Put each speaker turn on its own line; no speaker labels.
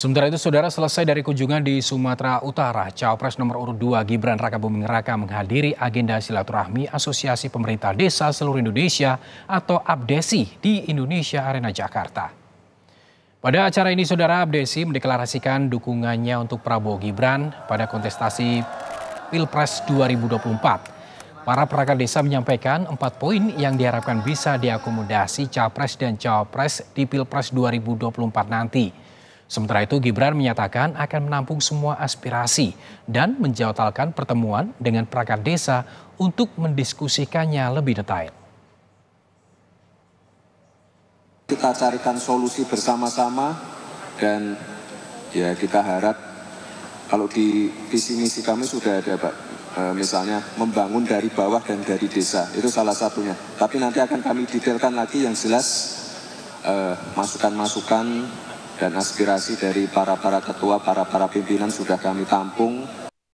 Sementara itu, saudara selesai dari kunjungan di Sumatera Utara, Cawapres nomor urut 2 Gibran Raka Buming Raka menghadiri agenda silaturahmi Asosiasi Pemerintah Desa Seluruh Indonesia atau ABDESI di Indonesia Arena Jakarta. Pada acara ini, saudara ABDESI mendeklarasikan dukungannya untuk Prabowo Gibran pada kontestasi Pilpres 2024. Para perangkat desa menyampaikan empat poin yang diharapkan bisa diakomodasi cawapres dan Cawapres di Pilpres 2024 nanti. Sementara itu Gibran menyatakan akan menampung semua aspirasi dan menjawatalkan pertemuan dengan perangkat desa untuk mendiskusikannya lebih detail.
Kita carikan solusi bersama-sama dan ya kita harap kalau di visi misi kami sudah ada Pak e, misalnya membangun dari bawah dan dari desa itu salah satunya tapi nanti akan kami detailkan lagi yang jelas e, masukan-masukan e, dan aspirasi dari para para ketua, para para pimpinan sudah kami tampung